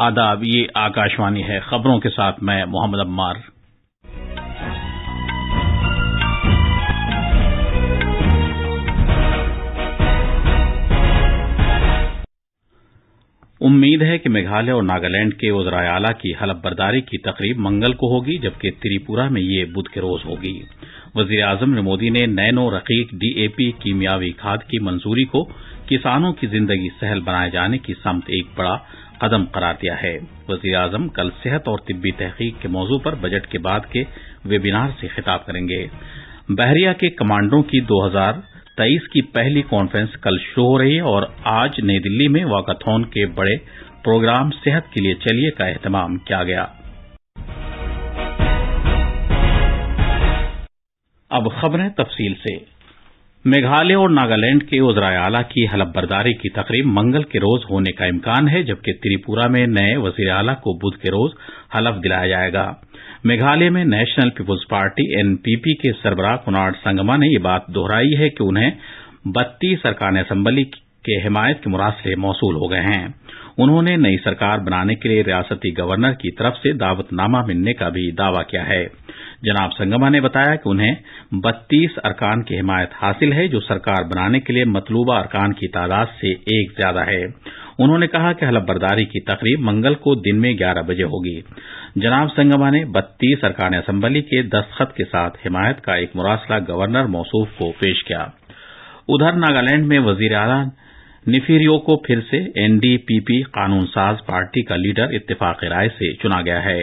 आदाब ये आकाशवाणी है खबरों के साथ मैं मोहम्मद अम्मार उम्मीद है कि मेघालय और नागालैंड के वजरा आला की हलफ की तकरीब मंगल को होगी जबकि त्रिपुरा में ये बुध के रोज होगी वजीर आजम मोदी ने नैनो रकीक डीएपी कीमियावी खाद की मंजूरी को किसानों की जिंदगी सहल बनाए जाने की समत एक बड़ा कदम करार दिया है वजीर आजम कल सेहत और तिब्बी तहकीक के मौजू पर बजट के बाद के वेबिनार से खिताब करेंगे बहरिया के कमांडरों की 2023 की पहली कॉन्फ्रेंस कल शुरू हो रही है और आज नई दिल्ली में वाकाथॉन के बड़े प्रोग्राम सेहत के लिए चलिए का अहतमाम किया गया अब खबरें तफसील से मेघालय और नागालैंड के आला की हलफबर्दारी की तकरीब मंगल के रोज होने का इम्कान है जबकि त्रिपुरा में नए वजीर आला को बुध के रोज हलफ दिलाया जाएगा मेघालय में नेशनल पीपुल्स पार्टी एनपीपी के सरबराह कुनार्ड संगमा ने यह बात दोहराई है कि उन्हें बत्तीस अरकान असम्बली के हिमायत के मुरासले मौसूल हो गए हैं उन्होंने नई सरकार बनाने के लिए रियासती गवर्नर की तरफ से दावतनामा मिलने का भी दावा किया है जनाब संगमा ने बताया कि उन्हें बत्तीस अरकान की हिमायत हासिल है जो सरकार बनाने के लिए मतलूबा अरकान की तादाद से एक ज्यादा है उन्होंने कहा कि हलफबरदारी की तकरीब मंगल को दिन में ग्यारह बजे होगी जनाब संगमा ने बत्तीस अरकान असम्बली के दस्तखत के साथ हिमायत का एक मुरासला गवर्नर मौसूफ को पेश किया उधर नागालैंड में वजीर अला निफीरियो को फिर से एनडीपीपी कानून साज पार्टी का लीडर इत्तेफाक राय से चुना गया है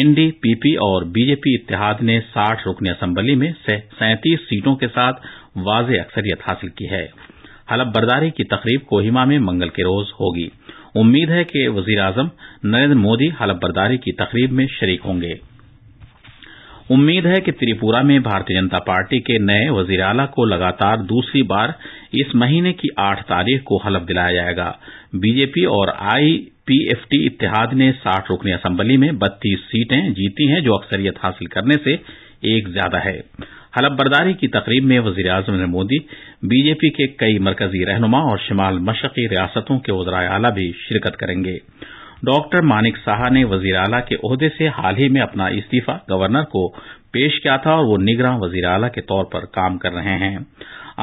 एनडीपीपी और बीजेपी इत्तेहाद ने साठ रुकनी असम्बली में सैंतीस सीटों के साथ वाज अक्सरियत हासिल की है हलफ बर्दारी की तकरीब कोहिमा में मंगल के रोज होगी उम्मीद है कि वजीर आजम नरेंद्र मोदी हलफ बर्दारी की तकरीब में शरीक होंगे उम्मीद है कि त्रिपुरा में भारतीय जनता पार्टी के नए वजीर को लगातार दूसरी बार इस महीने की आठ तारीख को हलफ दिलाया जाएगा बीजेपी और आईपीएफटी इतिहाद ने साठ रुकनी असम्बली में बत्तीस सीटें जीती हैं जो अक्सरियत हासिल करने से एक ज्यादा है हलफ बर्दारी की तकरीब में वजीर अजम नरेंद्र मोदी बीजेपी के कई मरकजी रहनुमा और शिमाल मशक़ी रियासतों के वजरा अला भी शिरकत करेंगे डॉक्टर मानिक साहा ने वजीर अला के अहदे से हाल ही में अपना इस्तीफा गवर्नर को पेश किया था और वो निगरान वजीर अला के तौर पर काम कर रहे हैं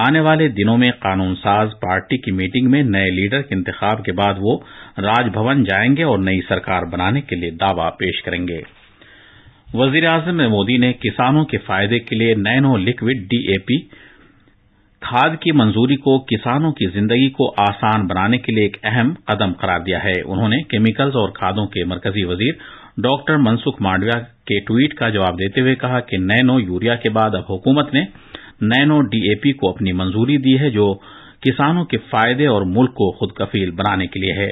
आने वाले दिनों में कानून साज पार्टी की मीटिंग में नए लीडर के इंतखाब के बाद वो राजभवन जाएंगे और नई सरकार बनाने के लिए दावा पेश करेंगे वजीर अजम मोदी ने किसानों के फायदे के लिए नैनो लिक्विड डीएपी खाद की मंजूरी को किसानों की जिंदगी को आसान बनाने के लिए एक अहम कदम करार दिया है उन्होंने केमिकल्स और खादों के मरकजी वजीर डॉक्टर मनसुख मांडविया के ट्वीट का जवाब देते हुए कहा कि नैनो यूरिया के बाद अब हुकूमत ने नैनो डीएपी को अपनी मंजूरी दी है जो किसानों के फायदे और मुल्क को खुदकफील बनाने के लिए है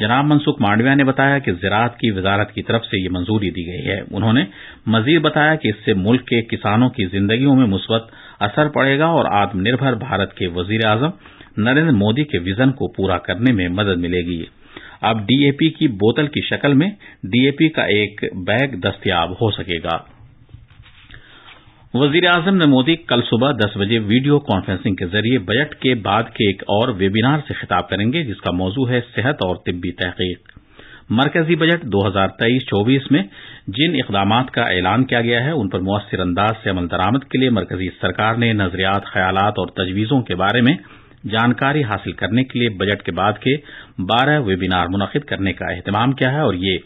जनाब मनसुख मांडविया ने बताया कि ज़रात की वजारत की तरफ से ये मंजूरी दी गई है उन्होंने मजीद बताया कि इससे मुल्क के किसानों की जिंदगियों में मुस्बत असर पड़ेगा और आत्मनिर्भर भारत के वजीर आजम नरेन्द्र मोदी के विजन को पूरा करने में मदद मिलेगी अब डीएपी की बोतल की शक्ल में डीएपी का एक बैग दस्तियाब हो सकेगा वजीर आजम मोदी कल सुबह दस बजे वीडियो कॉन्फ्रेंसिंग के जरिए बजट के बाद के एक और वेबिनार से खिताब करेंगे जिसका मौजू है सेहत और तिब्बी तहकीक मरकजी बजट 2023 24 में जिन इकदाम का ऐलान किया गया है उन पर मؤثर अंदाज से अमल दरामद के लिए मरकजी सरकार ने नजरियात ख्यालात और तजवीजों के बारे में जानकारी हासिल करने के लिए बजट के बाद के 12 वेबिनार मुनद करने का अहतमाम किया है और ये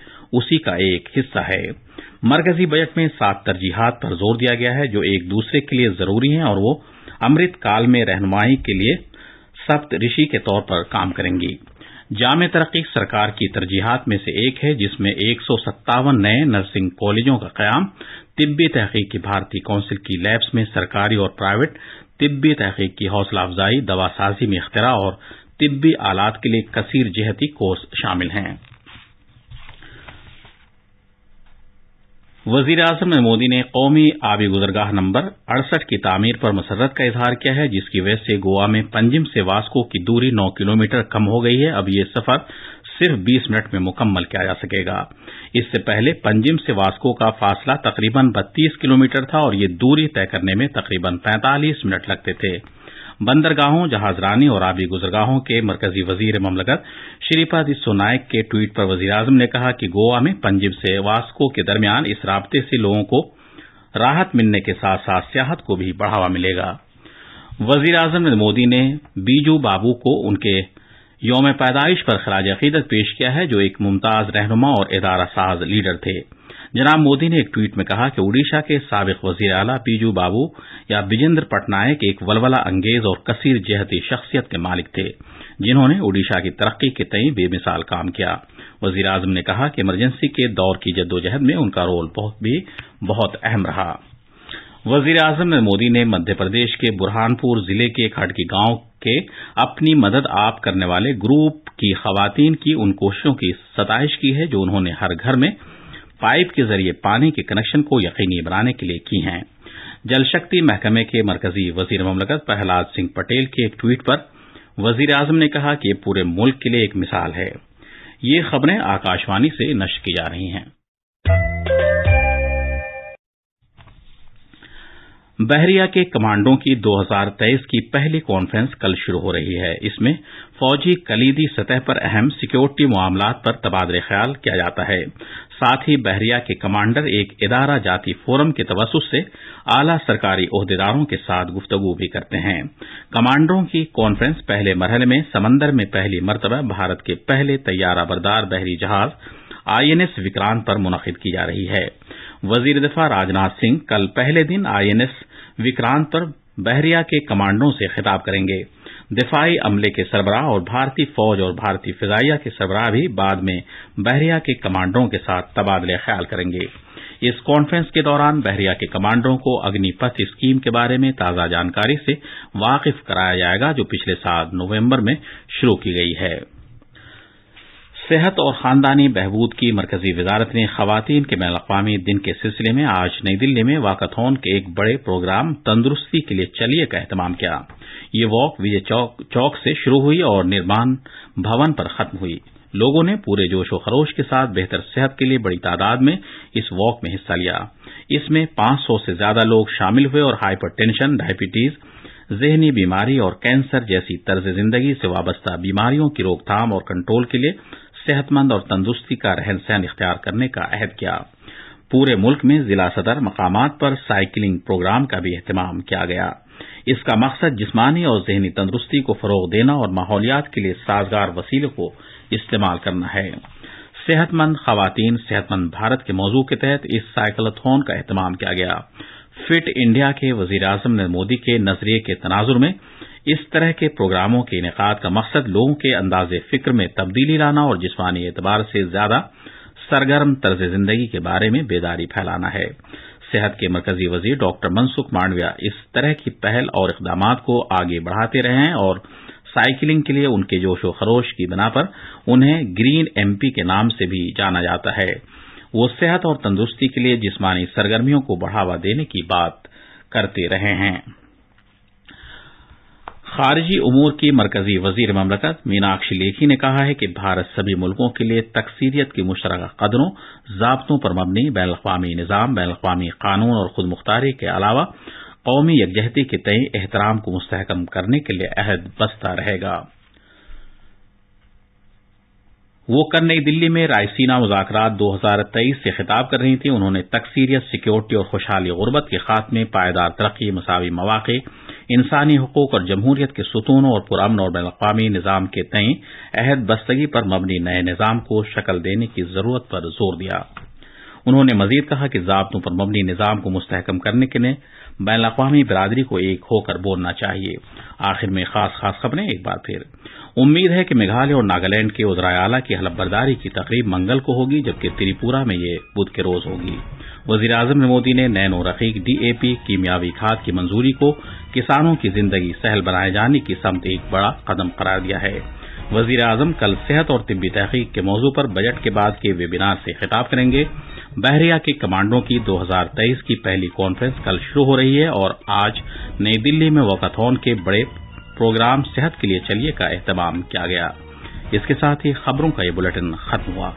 उसी का एक हिस्सा है मरकजी बजट में सात तरजीहात पर जोर दिया गया है जो एक दूसरे के लिए जरूरी हैं और वो अमृत काल में रहनुमाई के लिए ऋषि के तौर पर काम करेंगी जाम तरक्की सरकार की तरजीहात में से एक है जिसमें एक सौ सत्तावन नए नर्सिंग कॉलेजों का क्याम तिब्बी तहकीक की भारतीय काउंसिल की लैब्स में सरकारी और प्राइवेट तिब्बी तहकीक की हौसला अफजाई दवा साजी में इख्तरा और तिब्बी आलात के लिए कसीर जहती कोर्स शामिल हैं वजीर अजम मोदी ने कौमी आबी गुजरगाह नंबर अड़सठ की तामीर पर मसरत का इजहार किया है जिसकी वजह से गोवा में पंजिम से वास्को की दूरी नौ किलोमीटर कम हो गई है अब यह सफर सिर्फ 20 मिनट में मुकम्मल किया जा सकेगा इससे पहले पंजिम से वास्को का फासला तकरीबन 32 किलोमीटर था और यह दूरी तय करने में तकरीबन 45 मिनट लगते थे बंदरगाहों जहाजरानी और आबी गुजरगाहों के मरकजी वजीर ममलकत श्रीपाद यस्सो नायक के ट्वीट पर वजीर आजम ने कहा कि गोवा में पंजीब से वास्को के दरमियान इस रबते से लोगों को राहत मिलने के साथ साथ सियाहत को भी बढ़ावा मिलेगा वजीर आजम मोदी ने बीजू बाबू को उनके यौम पैदाइश पर खराज अकीदत पेश किया है जो एक मुमताज रहनुमा और इदारा साज लीडर थे जनाब मोदी ने एक ट्वीट में कहा कि ओडिशा के साबिक वजीर आला पीजू बाबू या विजेंद्र पटनायक एक वलवला अंगेज और कसीर जहती शख्सियत के मालिक थे जिन्होंने ओडिशा की तरक्की के तई बेमिसाल काम किया वजीर आजम ने कहा कि इमरजेंसी के दौर की जद्दोजहद में उनका रोल भी बहुत अहम रहा वजीर आजम मोदी ने मध्य प्रदेश के बुरहानपुर जिले के खडकी गांव के अपनी मदद आप करने वाले ग्रुप की खवातीन की उन कोशिशों की सताइश की है जो उन्होंने हर घर में पाइप के जरिए पानी के कनेक्शन को यकीनी बनाने के लिए की हैं जल शक्ति महकमे के मरकजी वजीर ममलकत प्रहलाद सिंह पटेल के एक ट्वीट पर वजीर आजम ने कहा कि यह पूरे मुल्क के लिए एक मिसाल है ये खबरें आकाशवाणी से नष्ट की जा रही हैं बहरिया के कमांडों की दो हजार तेईस की पहली कॉन्फ्रेंस कल शुरू हो रही है इसमें फौजी कलीदी सतह पर अहम सिक्योरिटी मामला पर तबादले ख्याल किया जाता है साथ ही बहरिया के कमांडर एक इदारा जाति फोरम के तवस से आला सरकारी ओहदेदारों के साथ गुफ्तगु भी करते हैं कमांडरों की कॉन्फ्रेंस पहले मरहल में समंदर में पहली मरतबा भारत के पहले तैयारा बरदार बहरी जहाज आईएनएस विक्रांत पर मुनद की जा रही है वजीर दफा राजनाथ सिंह कल पहले दिन आईएनएस विक्रांत पर बहरिया के कमांडरों से खिताब करेंगे दिफाई अमले के सरबराह और भारतीय फौज और भारतीय फिजाइया के सरबराह भी बाद में बहरिया के कमांडरों के साथ तबादले ख्याल करेंगे इस कॉन्फ्रेंस के दौरान बहरिया के कमांडरों को अग्निपथ स्कीम के बारे में ताजा जानकारी से वाकिफ कराया जाएगा जो पिछले साल नवंबर में शुरू की गई थी सेहत और खानदानी बहबूद की मरकजी वजारत ने खवातीन के बैन अवी दिन के सिलसिले में आज नई दिल्ली में वाकाथॉन के एक बड़े प्रोग्राम तंदरूस्ती के लिए चलिए का अहतमाम किया ये वॉक विजय चौक से शुरू हुई और निर्माण भवन पर खत्म हुई लोगों ने पूरे जोश व खरोश के साथ बेहतर सेहत के लिए बड़ी तादाद में इस वॉक में हिस्सा लिया इसमें पांच सौ से ज्यादा लोग शामिल हुए और हाइपर टेंशन डायबिटीज जहनी बीमारी और कैंसर जैसी तर्ज जिंदगी से वाबस्ता बीमारियों की रोकथाम और कंट्रोल के लिए सेहतमंद और तंदरूस्ती का रहन सहन इख्तियार करने का अहद किया पूरे मुल्क में जिला सदर मकामात पर साइकिलिंग प्रोग्राम का भी अहतमाम किया गया इसका मकसद जिस्मानी और जहनी तंदरूस्ती को फरोग देना और माहौलियात के लिए साजगार वसीलों को इस्तेमाल करना है सेहतमंद खातन सेहतमंद भारत के मौजू के तहत इस साइकिलथॉन का अहतमाम किया गया फिट इंडिया के वजीर आजम मोदी के नजरिए के तनाजुर में इस तरह के प्रोग्रामों के इनका का मकसद लोगों के अंदाज फिक्र में तब्दीली लाना और जिसमानी एतबार से ज्यादा सरगर्म तर्ज जिंदगी के बारे में बेदारी फैलाना है सेहत के मरकजी वजीर डॉक्टर मनसुख मांडविया इस तरह की पहल और इकदाम को आगे बढ़ाते रहे हैं और साइकिलिंग के लिए उनके जोशो खरोश की बिना पर उन्हें ग्रीन एमपी के नाम से भी जाना जाता है वो सेहत और तंदुरूस्ती के लिए जिस्मानी सरगर्मियों को बढ़ावा देने की बात करते रहे हैं खारिजी उमूर की मरकजी वजीर ममलकत मीनाक्षी लेखी ने कहा है कि भारत सभी मुल्कों के लिए तकसीरियत की मुशरक कदरों जबतों पर मबनी बैन अवी निज़ाम बैन अवी कानून और खुद मुख्तारी के अलावा कौमी यकजहती के तय एहतराम को मस्तकम करने के लिए अहद बस्ता रहेगा वो कल नई दिल्ली में रायसीना मुजाकरात दो हजार तेईस से खिताब कर रही थीं उन्होंने तकसीरियत सिक्योरिटी और खुशहाली गुर्बत के खात्मे पायदार तरक्की मसावी मौाक़े इंसानी हकूक और जमहूरियत के सतूनों और पुरान और बैन अवी निज़ाम के तय अहद बस्तगी पर मबनी नए निज़ाम को शक्ल देने की ज़रूरत पर जोर दिया उन्होंने मजीद कहा कि जबतों पर मबनी निज़ाम को मुस्तकम करने के लिए बैन अवी बिरादरी को एक होकर बोलना चाहिए उम्मीद है कि मेघालय और नागालैंड के उदरायाला की हलफबर्दारी की तकरीब मंगल को होगी जबकि त्रिपुरा में ये बुध के रोज होगी वजीर अजम मोदी ने नैनो रकीक डीएपी कीमियावी खाद की मंजूरी को किसानों की जिंदगी सहल बनाए जाने की समत एक बड़ा कदम करार दिया है वजीर अजम कल सेहत और तिब्बी तहकीक के मौजू पर बजट के बाद के वेबिनार से खिताब करेंगे बहरिया के कमांडों की 2023 की पहली कॉन्फ्रेंस कल शुरू हो रही है और आज नई दिल्ली में वकाथॉन के बड़े प्रोग्राम सेहत के लिए चलिए का एहतमाम किया गया इसके साथ ही खबरों का यह बुलेटिन खत्म हुआ